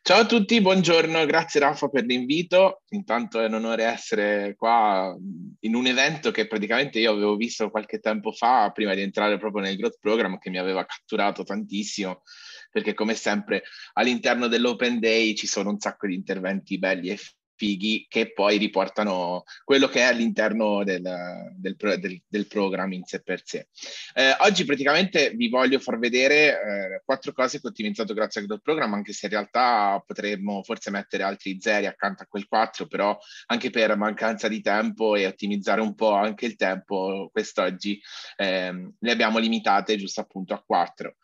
Ciao a tutti, buongiorno, grazie Raffa per l'invito. Intanto è un onore essere qua mm, in un evento che praticamente io avevo visto qualche tempo fa, prima di entrare proprio nel Growth Program, che mi aveva catturato tantissimo, perché come sempre all'interno dell'Open Day ci sono un sacco di interventi belli e fighi che poi riportano quello che è all'interno del, del, del, del programma in sé per sé. Eh, oggi praticamente vi voglio far vedere eh, quattro cose che ho ottimizzato grazie al programma, anche se in realtà potremmo forse mettere altri zeri accanto a quel 4, però anche per mancanza di tempo e ottimizzare un po' anche il tempo, quest'oggi ehm, le abbiamo limitate giusto appunto a quattro.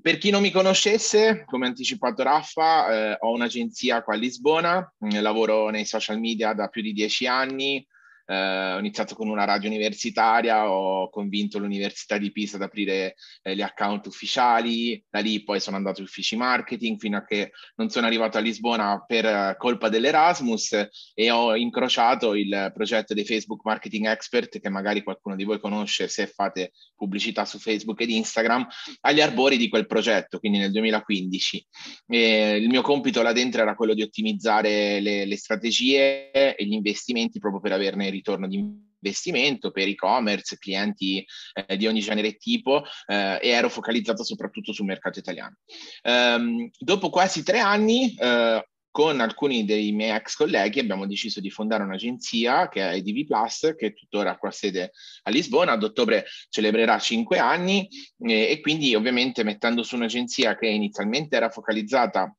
Per chi non mi conoscesse, come anticipato Raffa, eh, ho un'agenzia qua a Lisbona, mm, lavoro nei social media da più di dieci anni, eh, ho iniziato con una radio universitaria, ho convinto l'Università di Pisa ad aprire eh, gli account ufficiali, da lì poi sono andato in uffici marketing fino a che non sono arrivato a Lisbona per eh, colpa dell'Erasmus e ho incrociato il progetto dei Facebook Marketing Expert che magari qualcuno di voi conosce se fate pubblicità su Facebook ed Instagram agli arbori di quel progetto, quindi nel 2015. E il mio compito là dentro era quello di ottimizzare le, le strategie e gli investimenti proprio per averne ritorno di investimento per e-commerce, clienti eh, di ogni genere e tipo eh, e ero focalizzato soprattutto sul mercato italiano. Um, dopo quasi tre anni eh, con alcuni dei miei ex colleghi abbiamo deciso di fondare un'agenzia che è EDV Plus, che tuttora ha qua sede a Lisbona, ad ottobre celebrerà cinque anni e, eh, e quindi ovviamente mettendo su un'agenzia che inizialmente era focalizzata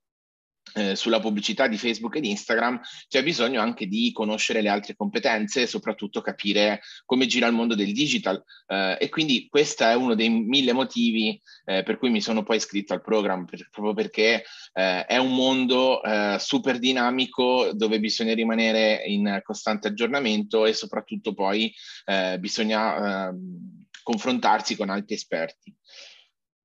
eh, sulla pubblicità di Facebook ed Instagram, c'è bisogno anche di conoscere le altre competenze e soprattutto capire come gira il mondo del digital. Eh, e quindi questo è uno dei mille motivi eh, per cui mi sono poi iscritto al programma, per, proprio perché eh, è un mondo eh, super dinamico dove bisogna rimanere in costante aggiornamento e soprattutto poi bisogna ehm, confrontarsi con altri esperti.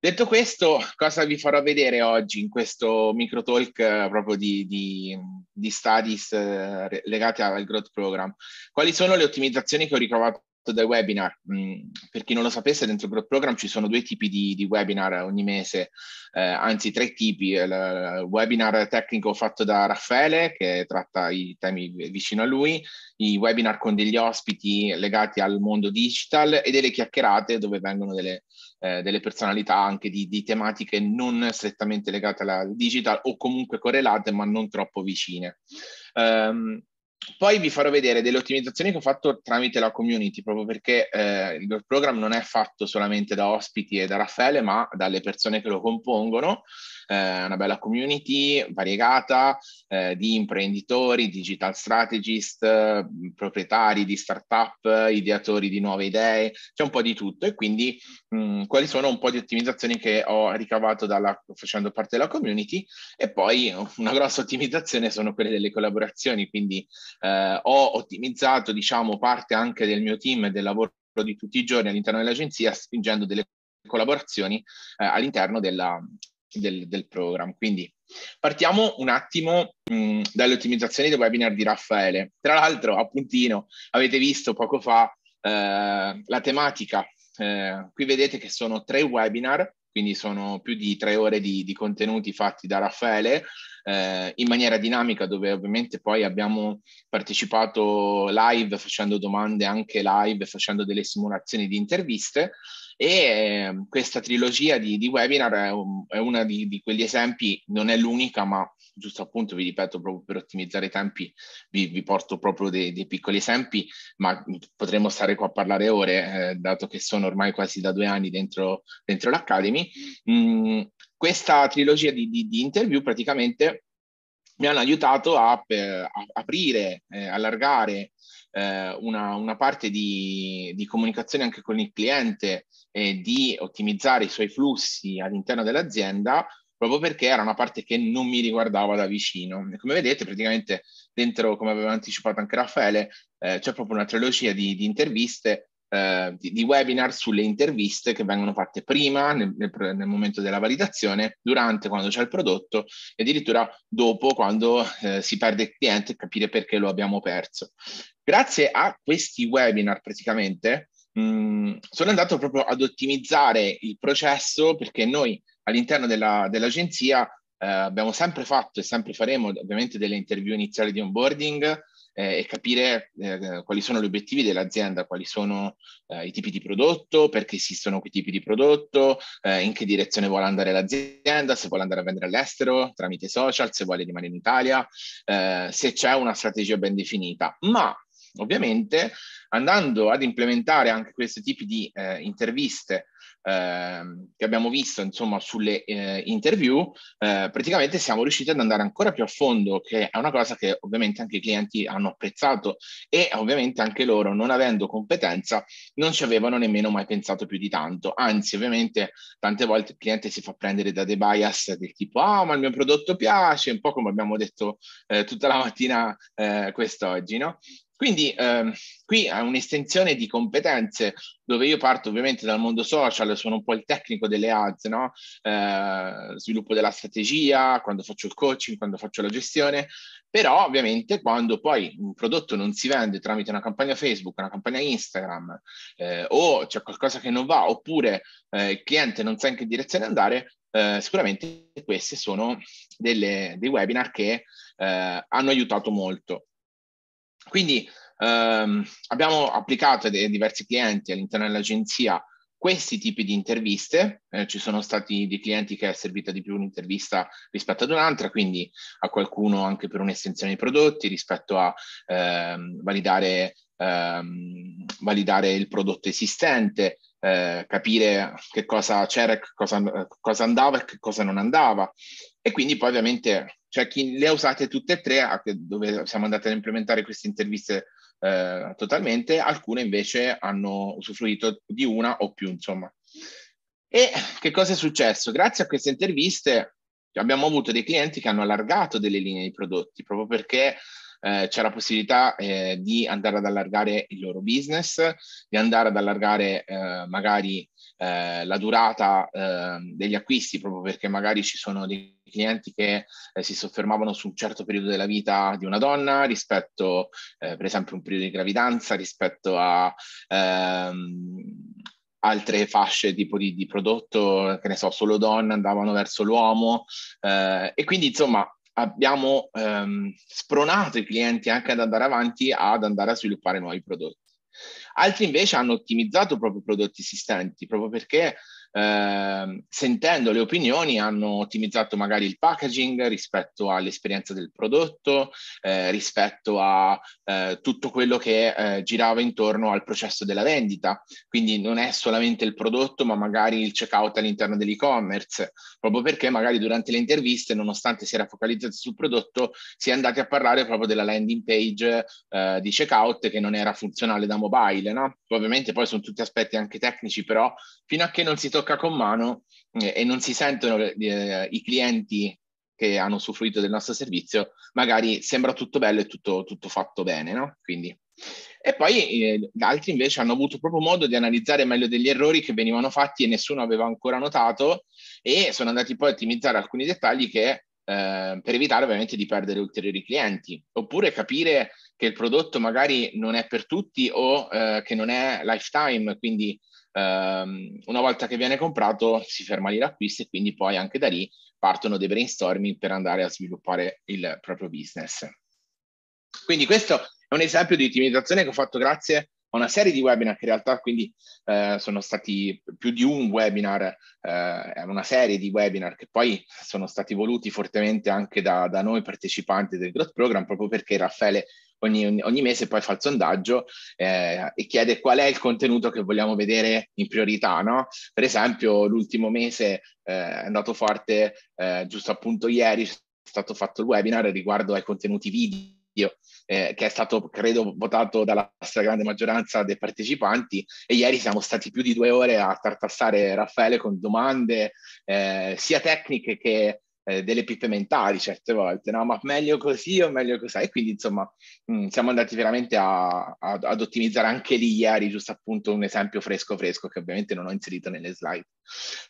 Detto questo, cosa vi farò vedere oggi in questo micro talk eh, proprio di, di, di studies eh, legate al growth program? Quali sono le ottimizzazioni che ho ritrovato dai webinar. Mm, per chi non lo sapesse, dentro Growth Program ci sono due tipi di, di webinar ogni mese, eh, anzi tre tipi. Il eh, webinar tecnico fatto da Raffaele, che tratta i temi vicino a lui, i webinar con degli ospiti legati al mondo digital e delle chiacchierate dove vengono delle, eh, delle personalità anche di, di, tematiche non strettamente legate al digital o comunque correlate ma non troppo vicine. Um, poi vi farò vedere delle ottimizzazioni che ho fatto tramite la community, proprio perché eh, il programma non è fatto solamente da ospiti e da Raffaele, ma dalle persone che lo compongono. Eh, è eh, una bella community variegata eh, di imprenditori, digital strategist, mm, proprietari di startup, ideatori di nuove idee, c'è un po' di tutto. E quindi mh, mm, quali sono un po' di ottimizzazioni che ho ricavato dalla, facendo parte della community. E poi una grossa ottimizzazione sono quelle delle collaborazioni, quindi eh, ho ottimizzato diciamo parte anche del mio team e del lavoro di tutti i giorni all'interno dell'agenzia stringendo delle collaborazioni eh, all'interno della, del, del programma. Quindi partiamo un attimo mh, mm, dalle ottimizzazioni del webinar di Raffaele. Tra l'altro, appuntino, avete visto poco fa eh, la tematica. Eh, qui vedete che sono tre webinar, quindi sono più di tre ore di, di contenuti fatti da Raffaele eh, in maniera dinamica dove ovviamente poi abbiamo partecipato live facendo domande anche live, facendo delle simulazioni di interviste e ehm, questa trilogia di, di webinar è, un, è una di, di, quegli esempi, non è l'unica, ma giusto appunto, vi ripeto, proprio per ottimizzare i tempi, vi, vi porto proprio dei, dei, piccoli esempi, ma potremmo stare qua a parlare ore, eh, dato che sono ormai quasi da due anni dentro, dentro l'Academy. Mm, questa trilogia di, di, di interview praticamente mi hanno aiutato a, per, a aprire, eh, allargare eh, una, una, parte di, di, comunicazione anche con il cliente e di ottimizzare i suoi flussi all'interno dell'azienda proprio perché era una parte che non mi riguardava da vicino. E come vedete, praticamente dentro, come aveva anticipato anche Raffaele, eh, c'è proprio una trilogia di, di interviste eh, di, di, webinar sulle interviste che vengono fatte prima, nel, nel, nel, momento della validazione, durante quando c'è il prodotto e addirittura dopo quando eh, si perde il cliente e capire perché lo abbiamo perso. Grazie a questi webinar praticamente mh, mm, sono andato proprio ad ottimizzare il processo perché noi all'interno della, dell'agenzia eh, abbiamo sempre fatto e sempre faremo ovviamente delle interview iniziali di onboarding eh, e capire eh, quali sono gli obiettivi dell'azienda, quali sono eh, i tipi di prodotto, perché esistono quei tipi di prodotto, eh, in che direzione vuole andare l'azienda, se vuole andare a vendere all'estero tramite social, se vuole rimanere in Italia, eh, se c'è una strategia ben definita. Ma ovviamente andando ad implementare anche questi tipi di eh, interviste Ehm, che abbiamo visto insomma sulle eh, interview, eh, praticamente siamo riusciti ad andare ancora più a fondo, che è una cosa che ovviamente anche i clienti hanno apprezzato e ovviamente anche loro, non avendo competenza, non ci avevano nemmeno mai pensato più di tanto. Anzi, ovviamente tante volte il cliente si fa prendere da dei bias del tipo ah, ma il mio prodotto piace, un po' come abbiamo detto eh, tutta la mattina eh, quest'oggi, no? Quindi ehm, qui è un'estensione di competenze dove io parto ovviamente dal mondo social, sono un po' il tecnico delle ads, no? eh, sviluppo della strategia, quando faccio il coaching, quando faccio la gestione, però ovviamente quando poi un prodotto non si vende tramite una campagna Facebook, una campagna Instagram eh, o c'è qualcosa che non va oppure eh, il cliente non sa in che direzione andare, eh, sicuramente questi sono delle, dei webinar che eh, hanno aiutato molto. Quindi ehm, abbiamo applicato a diversi clienti all'interno dell'agenzia questi tipi di interviste, eh, ci sono stati dei clienti che è servita di più un'intervista rispetto ad un'altra, quindi a qualcuno anche per un'estensione di prodotti, rispetto a ehm, validare, ehm, validare, il prodotto esistente, eh, capire che cosa c'era, che cosa, cosa andava e che cosa non andava. E quindi poi ovviamente cioè chi le ha usate tutte e tre, dove siamo andati ad implementare queste interviste eh, totalmente, alcune invece hanno usufruito di una o più, insomma. E che cosa è successo? Grazie a queste interviste abbiamo avuto dei clienti che hanno allargato delle linee di prodotti proprio perché eh, c'è la possibilità eh, di andare ad allargare il loro business, di andare ad allargare eh, magari eh, la durata eh, degli acquisti, proprio perché magari ci sono dei clienti che eh, si soffermavano su un certo periodo della vita di una donna rispetto, eh, per esempio, a un periodo di gravidanza, rispetto a... Ehm, altre fasce tipo di, di, prodotto, che ne so, solo donne andavano verso l'uomo eh, e quindi insomma abbiamo ehm, spronato i clienti anche ad andare avanti, ad andare a sviluppare nuovi prodotti. Altri invece hanno ottimizzato proprio prodotti esistenti, proprio perché eh, sentendo le opinioni hanno ottimizzato magari il packaging rispetto all'esperienza del prodotto, eh, rispetto a eh, tutto quello che eh, girava intorno al processo della vendita. Quindi non è solamente il prodotto, ma magari il checkout all'interno dell'e-commerce, proprio perché magari durante le interviste, nonostante si era focalizzati sul prodotto, si è andati a parlare proprio della landing page eh, di checkout che non era funzionale da mobile facile, no? Ovviamente poi sono tutti aspetti anche tecnici, però fino a che non si tocca con mano eh, e non si sentono eh, i clienti che hanno usufruito del nostro servizio, magari sembra tutto bello e tutto, tutto fatto bene, no? Quindi... E poi eh, altri invece hanno avuto proprio modo di analizzare meglio degli errori che venivano fatti e nessuno aveva ancora notato e sono andati poi a ottimizzare alcuni dettagli che, eh, per evitare ovviamente di perdere ulteriori clienti, oppure capire che il prodotto magari non è per tutti o eh, che non è lifetime, quindi ehm, una volta che viene comprato si ferma lì l'acquisto e quindi poi anche da lì partono dei brainstorming per andare a sviluppare il proprio business. Quindi questo è un esempio di ottimizzazione che ho fatto grazie a una serie di webinar che in realtà quindi eh, sono stati più di un webinar, eh, una serie di webinar che poi sono stati voluti fortemente anche da, da noi partecipanti del Growth Program proprio perché Raffaele ogni, ogni mese poi fa il sondaggio eh, e chiede qual è il contenuto che vogliamo vedere in priorità, no? Per esempio l'ultimo mese eh, è andato forte, eh, giusto appunto ieri è stato fatto il webinar riguardo ai contenuti video eh, che è stato, credo, votato dalla stragrande maggioranza dei partecipanti e ieri siamo stati più di due ore a tartassare Raffaele con domande eh, sia tecniche che eh, delle pippe mentali certe volte, no? ma meglio così o meglio così. E quindi insomma mh, mm, siamo andati veramente a, a, ad ottimizzare anche lì ieri, giusto appunto un esempio fresco fresco che ovviamente non ho inserito nelle slide.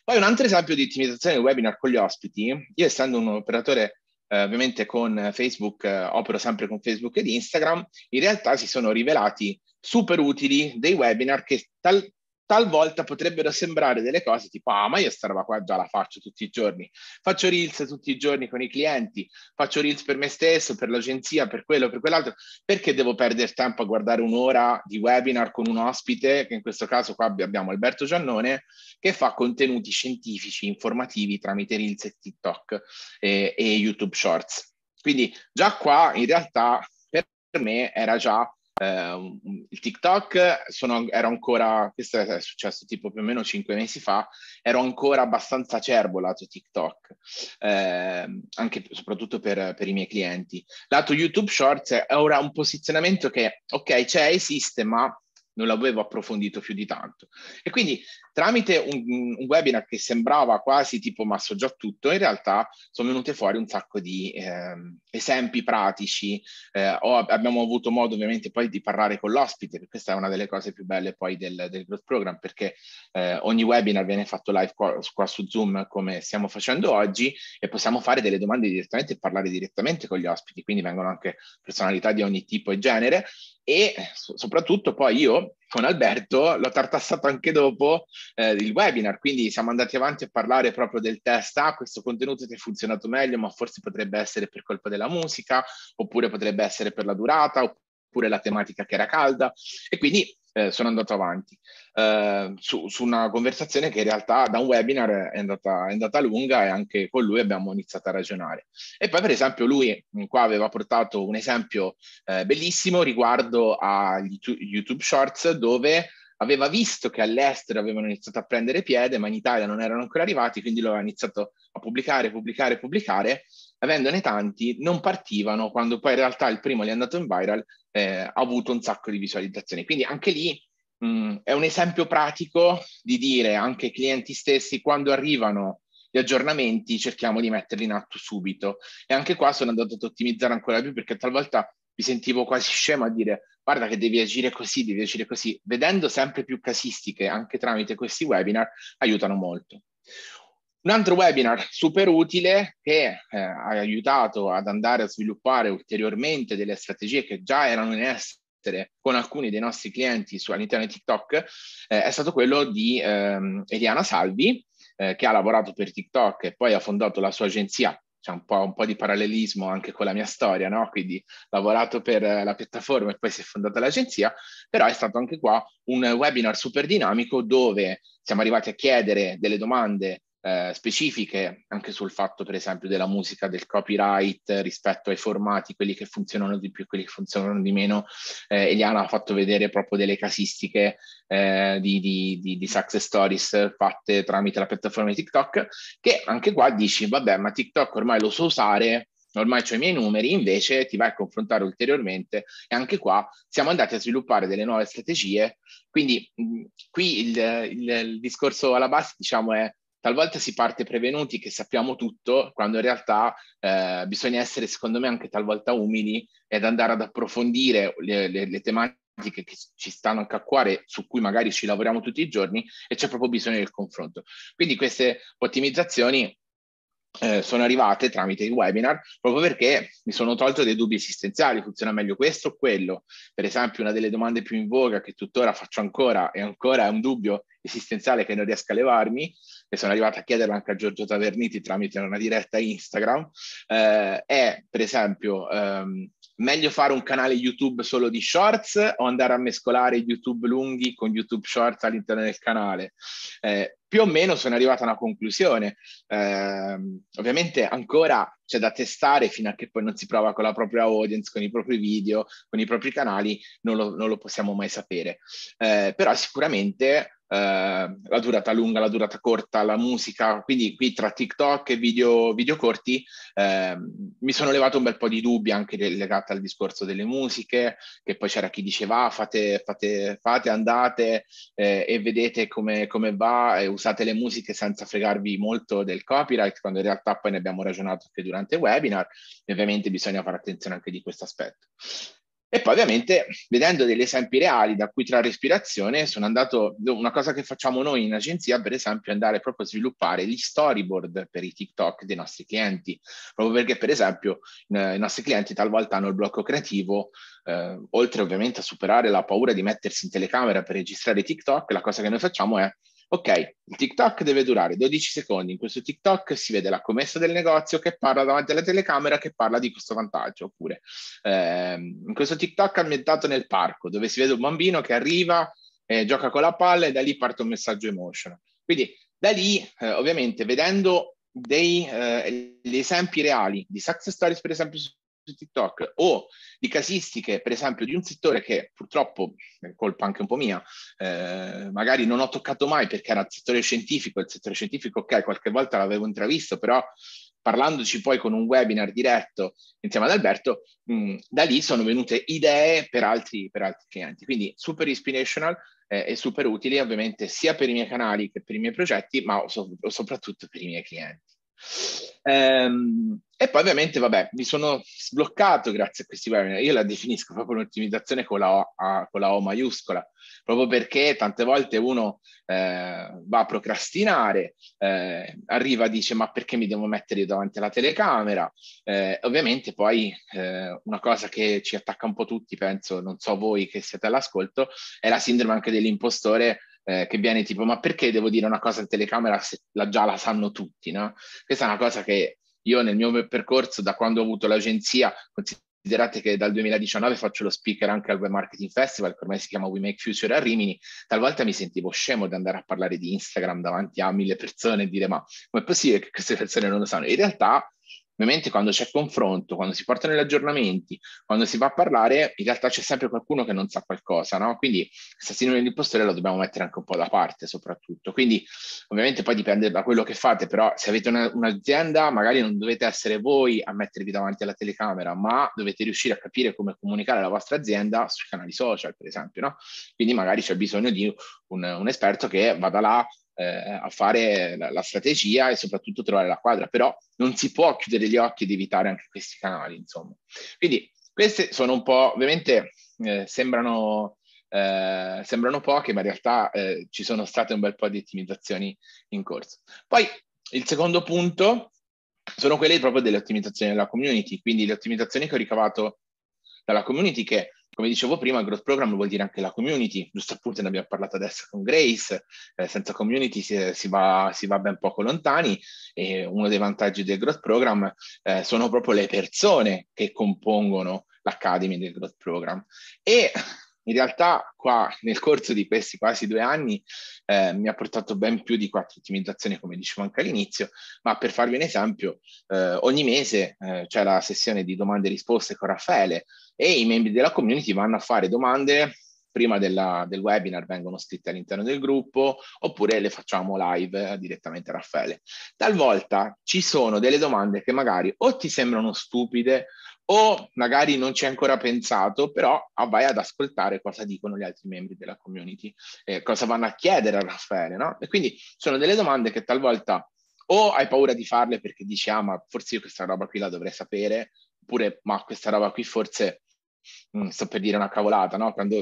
Poi un altro esempio di ottimizzazione del webinar con gli ospiti, io essendo un operatore eh, ovviamente con Facebook, eh, opero sempre con Facebook ed Instagram, in realtà si sono rivelati super utili dei webinar che tal- talvolta potrebbero sembrare delle cose tipo ah ma io sta roba qua già la faccio tutti i giorni faccio reels tutti i giorni con i clienti faccio reels per me stesso per l'agenzia per quello per quell'altro perché devo perdere tempo a guardare un'ora di webinar con un ospite che in questo caso qua abbiamo Alberto Giannone che fa contenuti scientifici informativi tramite reels e TikTok e, e YouTube Shorts quindi già qua in realtà per me era già eh, il TikTok sono, ero ancora, questo è successo tipo più o meno cinque mesi fa, ero ancora abbastanza acerbo lato TikTok, eh, anche soprattutto per, per, i miei clienti. Lato YouTube Shorts è ora un posizionamento che, ok, c'è, esiste, ma non l'avevo approfondito più di tanto. E quindi tramite un, un, webinar che sembrava quasi tipo ma so già tutto, in realtà sono venute fuori un sacco di eh, esempi pratici, eh, ab- abbiamo avuto modo ovviamente poi di parlare con l'ospite, perché questa è una delle cose più belle poi del, del Growth Program, perché eh, ogni webinar viene fatto live qua, qua, su Zoom come stiamo facendo oggi e possiamo fare delle domande direttamente e parlare direttamente con gli ospiti, quindi vengono anche personalità di ogni tipo e genere e soprattutto poi io con Alberto, l'ho tartassato anche dopo eh, il webinar, quindi siamo andati avanti a parlare proprio del test, ah questo contenuto ti è funzionato meglio, ma forse potrebbe essere per colpa della musica, oppure potrebbe essere per la durata, oppure la tematica che era calda, e quindi eh, sono andato avanti eh, su, su, una conversazione che in realtà da un webinar è andata, è andata, lunga e anche con lui abbiamo iniziato a ragionare. E poi per esempio lui mm, qua aveva portato un esempio eh, bellissimo riguardo agli YouTube Shorts dove aveva visto che all'estero avevano iniziato a prendere piede ma in Italia non erano ancora arrivati quindi lo aveva iniziato a pubblicare, pubblicare, pubblicare avendone tanti, non partivano quando poi in realtà il primo gli è andato in viral, eh, ha avuto un sacco di visualizzazioni. Quindi anche lì mh, mm, è un esempio pratico di dire anche ai clienti stessi quando arrivano gli aggiornamenti cerchiamo di metterli in atto subito. E anche qua sono andato ad ottimizzare ancora più perché talvolta mi sentivo quasi scemo a dire guarda che devi agire così, devi agire così. Vedendo sempre più casistiche anche tramite questi webinar aiutano molto. Un altro webinar super utile che eh, ha aiutato ad andare a sviluppare ulteriormente delle strategie che già erano in essere con alcuni dei nostri clienti su, all'interno di TikTok eh, è stato quello di ehm, Eliana Salvi, eh, che ha lavorato per TikTok e poi ha fondato la sua agenzia. C'è un po', un po di parallelismo anche con la mia storia, no? Quindi lavorato per eh, la piattaforma e poi si è fondata l'agenzia, però è stato anche qua un webinar super dinamico dove siamo arrivati a chiedere delle domande eh, specifiche anche sul fatto per esempio della musica, del copyright rispetto ai formati, quelli che funzionano di più e quelli che funzionano di meno. Eh, Eliana ha fatto vedere proprio delle casistiche eh, di, di, di, di success stories fatte tramite la piattaforma di TikTok che anche qua dici vabbè ma TikTok ormai lo so usare, ormai ho i miei numeri, invece ti vai a confrontare ulteriormente e anche qua siamo andati a sviluppare delle nuove strategie, quindi mh, qui il, il, il, discorso alla base diciamo è talvolta si parte prevenuti che sappiamo tutto, quando in realtà eh, bisogna essere, secondo me, anche talvolta umili ed andare ad approfondire le, le, le tematiche che ci stanno anche a cuore, su cui magari ci lavoriamo tutti i giorni e c'è proprio bisogno del confronto. Quindi queste ottimizzazioni eh, sono arrivate tramite il webinar proprio perché mi sono tolto dei dubbi esistenziali, funziona meglio questo o quello. Per esempio, una delle domande più in voga che tuttora faccio ancora e ancora è un dubbio esistenziale che non riesco a levarmi, e sono arrivato a chiederlo anche a Giorgio Taverniti tramite una diretta Instagram, eh, è per esempio ehm, meglio fare un canale YouTube solo di shorts o andare a mescolare YouTube lunghi con YouTube shorts all'interno del canale? Eh, più o meno sono arrivato a una conclusione. Eh, ovviamente ancora c'è da testare fino a che poi non si prova con la propria audience, con i propri video, con i propri canali, non lo, non lo possiamo mai sapere. Eh, però sicuramente eh, la durata lunga, la durata corta, la musica, quindi qui tra TikTok e video, video corti eh, mi sono levato un bel po' di dubbi anche legati al discorso delle musiche, che poi c'era chi diceva ah, fate, fate, fate, andate eh, e vedete come, come va e usate le musiche senza fregarvi molto del copyright, quando in realtà poi ne abbiamo ragionato anche durante durante il webinar e ovviamente bisogna fare attenzione anche di questo aspetto. E poi ovviamente vedendo degli esempi reali da cui trarre ispirazione sono andato, una cosa che facciamo noi in agenzia per esempio è andare proprio a sviluppare gli storyboard per i TikTok dei nostri clienti, proprio perché per esempio eh, i nostri clienti talvolta hanno il blocco creativo, eh, oltre ovviamente a superare la paura di mettersi in telecamera per registrare TikTok, la cosa che noi facciamo è Ok, il TikTok deve durare 12 secondi. In questo TikTok si vede la commessa del negozio che parla davanti alla telecamera che parla di questo vantaggio. Oppure ehm, in questo TikTok ambientato nel parco dove si vede un bambino che arriva, eh, gioca con la palla e da lì parte un messaggio emotional. Quindi da lì, eh, ovviamente, vedendo dei, eh, esempi reali di success stories, per esempio su su TikTok o di casistiche, per esempio, di un settore che purtroppo, è colpa anche un po' mia, eh, magari non ho toccato mai perché era il settore scientifico, il settore scientifico, ok, qualche volta l'avevo intravisto, però parlandoci poi con un webinar diretto insieme ad Alberto, mh, mm, da lì sono venute idee per altri, per altri clienti. Quindi super inspirational eh, e super utili ovviamente sia per i miei canali che per i miei progetti, ma so- soprattutto per i miei clienti. Ehm, e poi ovviamente, vabbè, mi sono sbloccato grazie a questi webinar. Io la definisco proprio un'ottimizzazione con la O, a, con la o maiuscola, proprio perché tante volte uno eh, va a procrastinare, eh, arriva e dice ma perché mi devo mettere io davanti alla telecamera? Eh, ovviamente poi eh, una cosa che ci attacca un po' tutti, penso, non so voi che siete all'ascolto, è la sindrome anche dell'impostore eh, che viene tipo ma perché devo dire una cosa in telecamera se la, già la sanno tutti, no? Questa è una cosa che io nel mio percorso, da quando ho avuto l'agenzia, considerate che dal 2019 faccio lo speaker anche al Web Marketing Festival, che ormai si chiama We Make Future a Rimini, talvolta mi sentivo scemo di andare a parlare di Instagram davanti a mille persone e dire ma è possibile che queste persone non lo sanno? In realtà Ovviamente quando c'è confronto, quando si portano gli aggiornamenti, quando si va a parlare, in realtà c'è sempre qualcuno che non sa qualcosa, no? Quindi questa sindrome dell'impostore la dobbiamo mettere anche un po' da parte soprattutto. Quindi ovviamente poi dipende da quello che fate, però se avete una, un'azienda magari non dovete essere voi a mettervi davanti alla telecamera, ma dovete riuscire a capire come comunicare la vostra azienda sui canali social, per esempio, no? Quindi magari c'è bisogno di un, un esperto che vada là eh, a fare la, la, strategia e soprattutto trovare la quadra, però non si può chiudere gli occhi ed evitare anche questi canali, insomma. Quindi queste sono un po', ovviamente eh, sembrano, eh, sembrano poche, ma in realtà eh, ci sono state un bel po' di ottimizzazioni in corso. Poi il secondo punto sono quelle proprio delle ottimizzazioni della community, quindi le ottimizzazioni che ho ricavato dalla community che come dicevo prima, growth program vuol dire anche la community, giusto appunto ne abbiamo parlato adesso con Grace, eh, senza community si, si, va, si, va, ben poco lontani e uno dei vantaggi del growth program eh, sono proprio le persone che compongono l'Academy del Growth Program. E in realtà qua nel corso di questi quasi due anni eh, mi ha portato ben più di quattro ottimizzazioni, come dicevo anche all'inizio, ma per farvi un esempio, eh, ogni mese eh, c'è la sessione di domande e risposte con Raffaele e i membri della community vanno a fare domande prima della, del webinar vengono scritte all'interno del gruppo oppure le facciamo live eh, direttamente a Raffaele. Talvolta ci sono delle domande che magari o ti sembrano stupide o magari non ci hai ancora pensato, però ah, vai ad ascoltare cosa dicono gli altri membri della community, eh, cosa vanno a chiedere a Raffaele, no? E quindi sono delle domande che talvolta o hai paura di farle perché dici, ah, ma forse io questa roba qui la dovrei sapere, oppure, ma questa roba qui forse, mh, mm, sto per dire una cavolata, no? Quando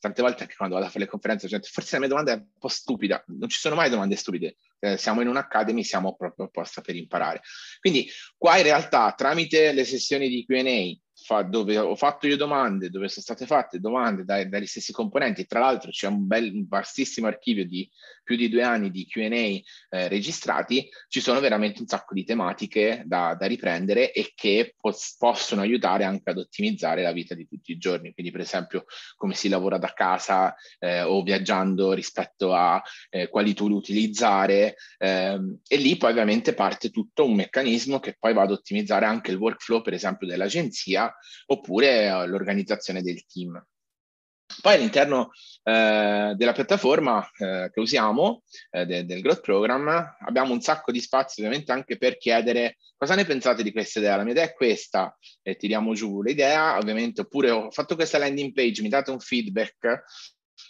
tante volte anche quando vado a fare le conferenze, gente, cioè, forse la mia domanda è un po' stupida, non ci sono mai domande stupide, eh, siamo in un'academy, siamo proprio apposta per imparare. Quindi qua in realtà tramite le sessioni di Q&A fa, dove ho fatto io domande, dove sono state fatte domande dai, dagli stessi componenti, tra l'altro c'è un, bel, un vastissimo archivio di più di due anni di QA eh, registrati, ci sono veramente un sacco di tematiche da, da riprendere e che pos- possono aiutare anche ad ottimizzare la vita di tutti i giorni. Quindi, per esempio, come si lavora da casa eh, o viaggiando rispetto a eh, quali tool utilizzare. Ehm, e lì poi ovviamente parte tutto un meccanismo che poi va ad ottimizzare anche il workflow, per esempio, dell'agenzia oppure eh, l'organizzazione del team. Poi all'interno eh, della piattaforma eh, che usiamo, eh, de- del Growth Program, abbiamo un sacco di spazio ovviamente anche per chiedere cosa ne pensate di questa idea. La mia idea è questa, e tiriamo giù l'idea, ovviamente, oppure ho fatto questa landing page, mi date un feedback,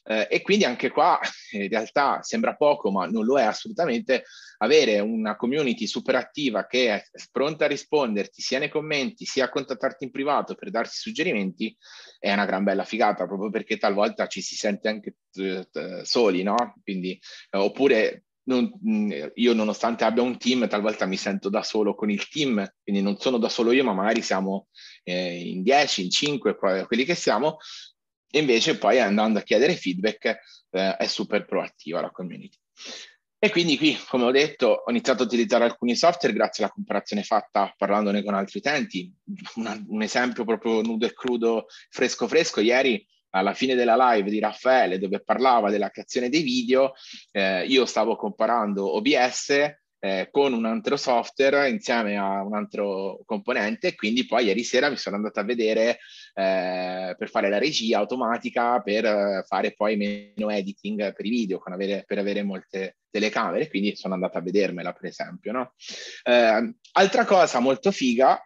eh, e quindi anche qua, in realtà sembra poco, ma non lo è assolutamente, avere una community super attiva che è pronta a risponderti sia nei commenti, sia a contattarti in privato per darti suggerimenti, è una gran bella figata, proprio perché talvolta ci si sente anche t- eh, t- soli, no? Quindi, eh, oppure non, mm, io nonostante abbia un team, talvolta mi sento da solo con il team, quindi non sono da solo io, ma magari siamo eh, in 10, in 5, quelli che siamo, e invece poi andando a chiedere feedback eh, è super proattiva la community. E quindi qui, come ho detto, ho iniziato a utilizzare alcuni software grazie alla comparazione fatta parlandone con altri utenti. Una, un esempio proprio nudo e crudo, fresco fresco, ieri alla fine della live di Raffaele dove parlava della creazione dei video, eh, io stavo comparando OBS eh, con un altro software insieme a un altro componente. Quindi poi ieri sera mi sono andato a vedere eh, per fare la regia automatica, per eh, fare poi meno editing per i video, avere, per avere molte telecamere. Quindi sono andato a vedermela, per esempio. No? Eh, altra cosa molto figa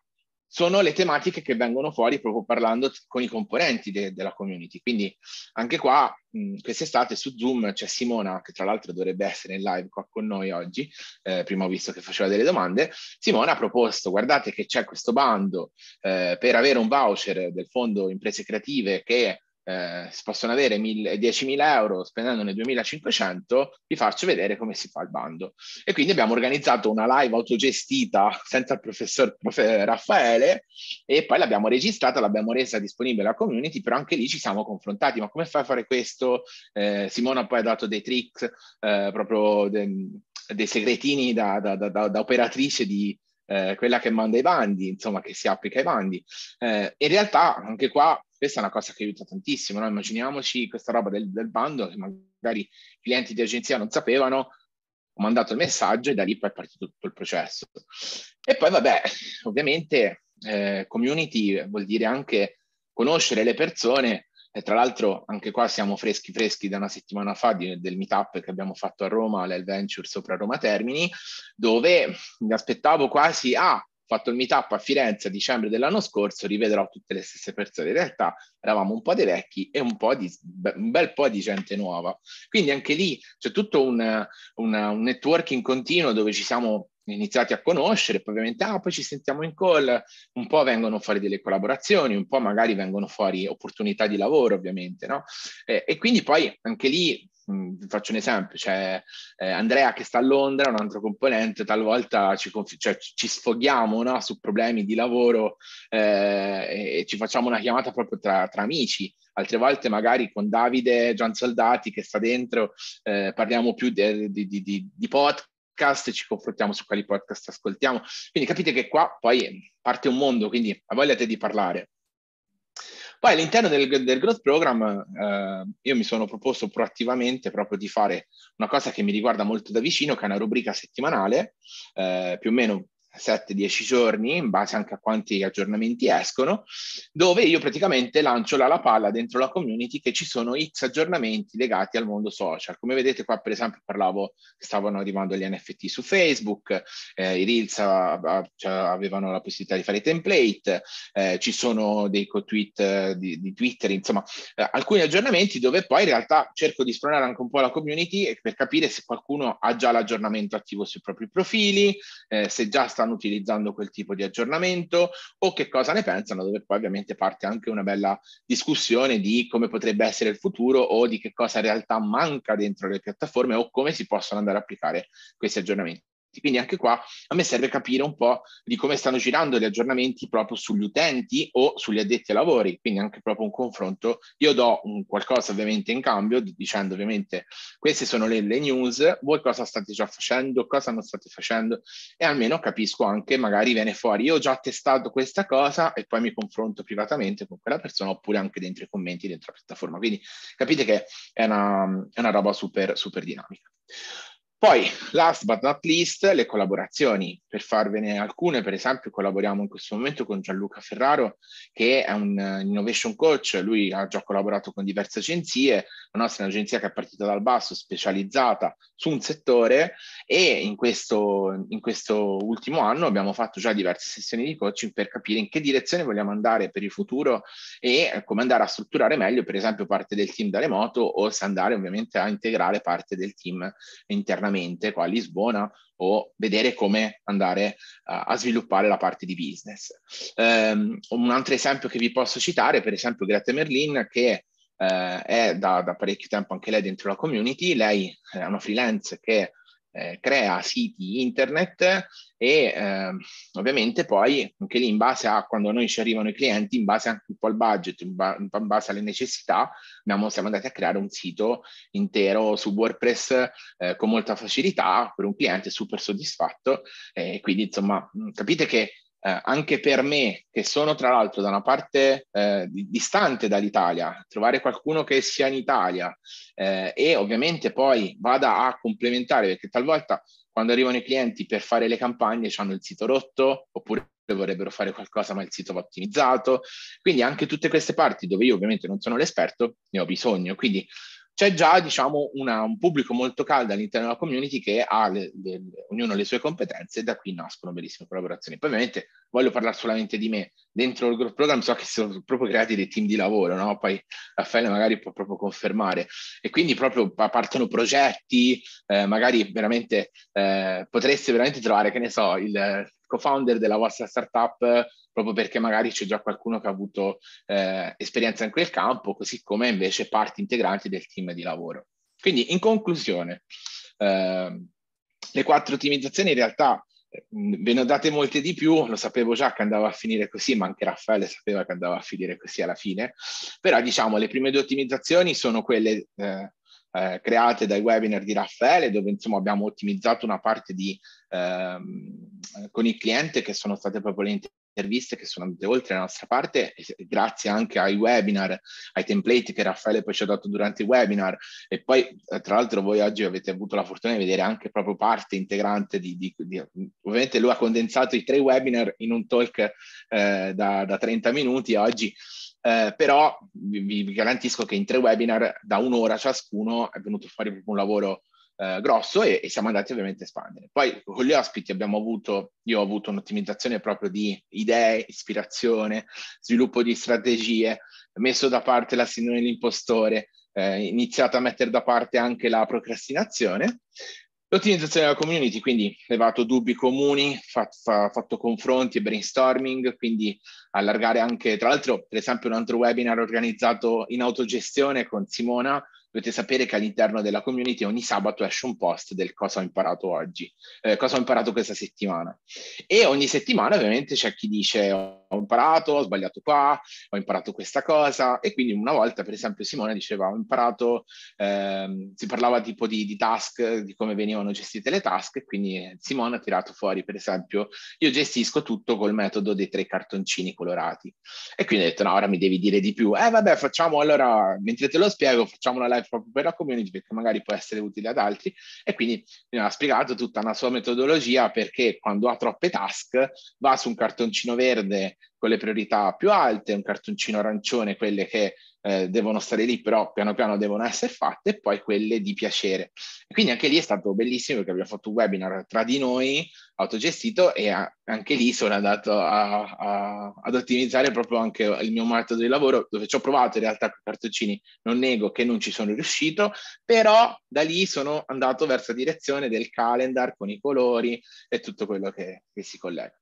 sono le tematiche che vengono fuori proprio parlando con i componenti de- della community. Quindi anche qua, mh, quest'estate su Zoom c'è Simona, che tra l'altro dovrebbe essere in live qua con noi oggi, eh, prima ho visto che faceva delle domande, Simona ha proposto, guardate che c'è questo bando eh, per avere un voucher del fondo imprese creative che eh, si possono avere 10.000 euro spendendone 2.500, vi faccio vedere come si fa il bando. E quindi abbiamo organizzato una live autogestita senza il professor profe, Raffaele e poi l'abbiamo registrata, l'abbiamo resa disponibile alla community, però anche lì ci siamo confrontati, ma come fai a fare questo? Eh, Simona poi ha dato dei tricks eh, proprio de, dei segretini da, da, da, da operatrice di, eh, quella che manda i bandi, insomma, che si applica ai bandi. Eh, in realtà, anche qua questa è una cosa che aiuta tantissimo, no? immaginiamoci questa roba del, del bando che magari i clienti di agenzia non sapevano, ho mandato il messaggio e da lì poi è partito tutto il processo. E poi vabbè, ovviamente eh, community vuol dire anche conoscere le persone e tra l'altro anche qua siamo freschi freschi da una settimana fa di, del meetup che abbiamo fatto a Roma, l'Adventure sopra Roma Termini, dove mi aspettavo quasi, ah, fatto il meetup a Firenze a dicembre dell'anno scorso, rivedrò tutte le stesse persone. In realtà eravamo un po' dei vecchi e un, po di, un bel po' di gente nuova. Quindi anche lì c'è tutto un, un, un networking continuo dove ci siamo iniziati a conoscere, poi ovviamente ah, poi ci sentiamo in call, un po' vengono fuori delle collaborazioni, un po' magari vengono fuori opportunità di lavoro ovviamente, no? Eh, e quindi poi anche lì Mm, vi faccio un esempio, cioè, eh, Andrea che sta a Londra, un altro componente, talvolta ci, conf- cioè, ci sfoghiamo no? su problemi di lavoro eh, e ci facciamo una chiamata proprio tra, tra, amici. Altre volte magari con Davide Gian Soldati che sta dentro eh, parliamo più di, di, di, di podcast ci confrontiamo su quali podcast ascoltiamo. Quindi capite che qua poi parte un mondo, quindi ha voglia te di parlare, poi all'interno del, del Growth Program eh, io mi sono proposto proattivamente proprio di fare una cosa che mi riguarda molto da vicino, che è una rubrica settimanale, eh, più o meno 7-10 giorni, in base anche a quanti aggiornamenti escono, dove io praticamente lancio la, la palla dentro la community che ci sono X aggiornamenti legati al mondo social. Come vedete qua, per esempio, parlavo che stavano arrivando gli NFT su Facebook, eh, i Reels a, a, cioè, avevano la possibilità di fare i template, eh, ci sono dei co-tweet eh, di, di Twitter, insomma, eh, alcuni aggiornamenti dove poi in realtà cerco di spronare anche un po' la community per capire se qualcuno ha già l'aggiornamento attivo sui propri profili, eh, se già stanno stanno utilizzando quel tipo di aggiornamento o che cosa ne pensano, dove poi ovviamente parte anche una bella discussione di come potrebbe essere il futuro o di che cosa in realtà manca dentro le piattaforme o come si possono andare a applicare questi aggiornamenti utenti. Quindi anche qua a me serve capire un po' di come stanno girando gli aggiornamenti proprio sugli utenti o sugli addetti ai lavori, quindi anche proprio un confronto. Io do un qualcosa ovviamente in cambio, dicendo ovviamente queste sono le, le news, voi cosa state già facendo, cosa non state facendo e almeno capisco anche magari viene fuori io ho già testato questa cosa e poi mi confronto privatamente con quella persona oppure anche dentro i commenti, dentro la piattaforma. Quindi capite che è una, è una roba super, super dinamica. Poi, last but not least, le collaborazioni. Per farvene alcune, per esempio, collaboriamo in questo momento con Gianluca Ferraro, che è un eh, innovation coach. Lui ha già collaborato con diverse agenzie. La nostra è un'agenzia che è partita dal basso, specializzata su un settore e in questo, in questo ultimo anno abbiamo fatto già diverse sessioni di coaching per capire in che direzione vogliamo andare per il futuro e eh, come andare a strutturare meglio, per esempio, parte del team da remoto o se andare ovviamente a integrare parte del team internazionale internamente qua a Lisbona o vedere come andare uh, a sviluppare la parte di business. Um, un altro esempio che vi posso citare, per esempio Greta Merlin, che uh, è da, da, parecchio tempo anche lei dentro la community, lei è una freelance che eh, crea siti internet e eh, ovviamente poi anche lì in base a quando noi ci arrivano i clienti, in base anche un po' al budget, in, ba- in base alle necessità, abbiamo, siamo andati a creare un sito intero su WordPress eh, con molta facilità per un cliente super soddisfatto e quindi insomma capite che eh, anche per me, che sono tra l'altro da una parte eh, distante dall'Italia, trovare qualcuno che sia in Italia eh, e ovviamente poi vada a complementare, perché talvolta quando arrivano i clienti per fare le campagne hanno il sito rotto oppure vorrebbero fare qualcosa ma il sito va ottimizzato, quindi anche tutte queste parti dove io ovviamente non sono l'esperto ne ho bisogno, quindi c'è già diciamo, una, un pubblico molto caldo all'interno della community che ha le, le, ognuno le sue competenze e da qui nascono bellissime collaborazioni. Poi ovviamente voglio parlare solamente di me, dentro il growth program so che sono proprio creati dei team di lavoro, no? poi Raffaele magari può proprio confermare e quindi proprio partono progetti, eh, magari veramente eh, potreste veramente trovare, che ne so, il co-founder della vostra startup proprio perché magari c'è già qualcuno che ha avuto eh, esperienza in quel campo, così come invece parti integranti del team di lavoro. Quindi in conclusione, eh, le quattro ottimizzazioni in realtà eh, ve ne ho date molte di più, lo sapevo già che andava a finire così, ma anche Raffaele sapeva che andava a finire così alla fine, però diciamo le prime due ottimizzazioni sono quelle eh, eh, create dai webinar di Raffaele, dove insomma abbiamo ottimizzato una parte di, ehm, con il cliente che sono state proprio le interviste che sono andate oltre la nostra parte, grazie anche ai webinar, ai template che Raffaele poi ci ha dato durante i webinar. E poi, eh, tra l'altro, voi oggi avete avuto la fortuna di vedere anche proprio parte integrante di... di, di ovviamente lui ha condensato i tre webinar in un talk eh, da, da 30 minuti oggi. Eh, però vi, vi, garantisco che in tre webinar da un'ora ciascuno è venuto fuori proprio un lavoro eh, grosso e, e, siamo andati ovviamente a espandere. Poi con gli ospiti abbiamo avuto, io ho avuto un'ottimizzazione proprio di idee, ispirazione, sviluppo di strategie, messo da parte la signora dell'impostore, eh, iniziato a mettere da parte anche la procrastinazione. L'ottimizzazione della community, quindi levato dubbi comuni, fatto, fatto confronti e brainstorming, quindi allargare anche, tra l'altro, per esempio, un altro webinar organizzato in autogestione con Simona, dovete sapere che all'interno della community ogni sabato esce un post del cosa ho imparato oggi, eh, cosa ho imparato questa settimana. E ogni settimana ovviamente c'è chi dice ho imparato, ho sbagliato qua, ho imparato questa cosa e quindi una volta per esempio Simone diceva ho imparato, ehm, si parlava tipo di, di, task, di come venivano gestite le task e quindi eh, Simone ha tirato fuori per esempio io gestisco tutto col metodo dei tre cartoncini colorati e quindi ho detto no ora mi devi dire di più, eh vabbè facciamo allora mentre te lo spiego facciamo una live proprio per la community perché magari può essere utile ad altri e quindi mi ha spiegato tutta una sua metodologia perché quando ha troppe task va su un cartoncino verde con le priorità più alte, un cartoncino arancione, quelle che eh, devono stare lì, però piano piano devono essere fatte, e poi quelle di piacere. E quindi anche lì è stato bellissimo perché abbiamo fatto un webinar tra di noi, autogestito, e a, anche lì sono andato a, a, ad ottimizzare proprio anche il mio metodo di lavoro, dove ci ho provato in realtà con i cartoncini, non nego che non ci sono riuscito, però da lì sono andato verso la direzione del calendar con i colori e tutto quello che, che si collega.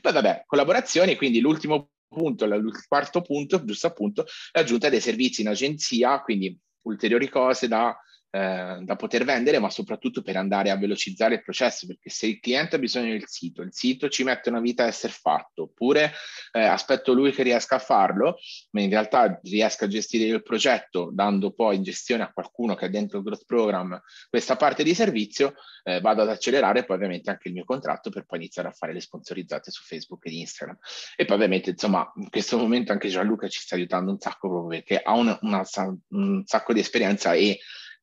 Poi vabbè, collaborazioni, quindi l'ultimo punto, il quarto punto, giusto appunto, l'aggiunta dei servizi in agenzia, quindi ulteriori cose da Ehm, da poter vendere, ma soprattutto per andare a velocizzare il processo, perché se il cliente ha bisogno del sito, il sito ci mette una vita a essere fatto, oppure eh, aspetto lui che riesca a farlo, ma in realtà riesca a gestire il progetto dando poi in gestione a qualcuno che è dentro il growth program questa parte di servizio, eh, vado ad accelerare poi ovviamente anche il mio contratto per poi iniziare a fare le sponsorizzate su Facebook e Instagram. E poi ovviamente insomma in questo momento anche Gianluca ci sta aiutando un sacco proprio perché ha un, una, un sacco di esperienza e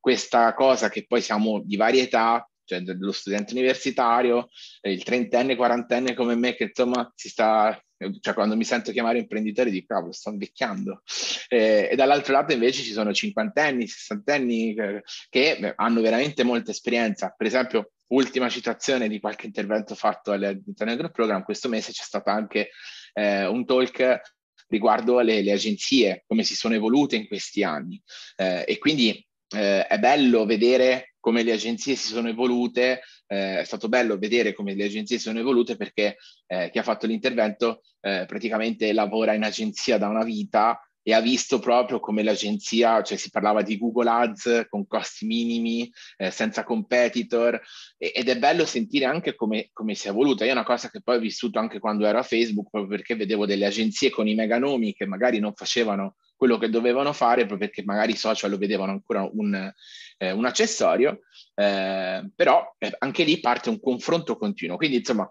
questa cosa che poi siamo di varietà, cioè dello studente universitario, eh, il trentenne, quarantenne come me che insomma si sta, cioè quando mi sento chiamare imprenditore dico cavolo sto invecchiando eh, e dall'altro lato invece ci sono cinquantenni, sessantenni eh, che, che hanno veramente molta esperienza, per esempio ultima citazione di qualche intervento fatto all'interno del Group Program, questo mese c'è stato anche eh, un talk riguardo alle, agenzie, come si sono evolute in questi anni eh, e quindi eh, è bello vedere come le agenzie si sono evolute, eh, è stato bello vedere come le agenzie si sono evolute perché eh, chi ha fatto l'intervento eh, praticamente lavora in agenzia da una vita e ha visto proprio come l'agenzia, cioè si parlava di Google Ads con costi minimi, eh, senza competitor, e, ed è bello sentire anche come, come si è evoluta. Io è una cosa che poi ho vissuto anche quando ero a Facebook, proprio perché vedevo delle agenzie con i meganomi che magari non facevano quello che dovevano fare proprio perché magari i social lo vedevano ancora un, eh, un accessorio, eh, però eh, anche lì parte un confronto continuo. Quindi insomma,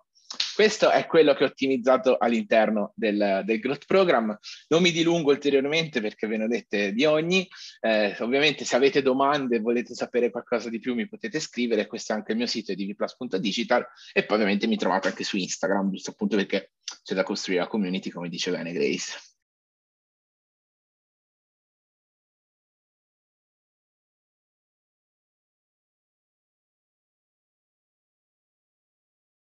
questo è quello che ho ottimizzato all'interno del, del Growth Program. Non mi dilungo ulteriormente perché ve ne ho dette di ogni. Eh, ovviamente se avete domande e volete sapere qualcosa di più mi potete scrivere, questo è anche il mio sito edvplus.digital e poi ovviamente mi trovate anche su Instagram, giusto appunto perché c'è da costruire la community come dice bene Grace.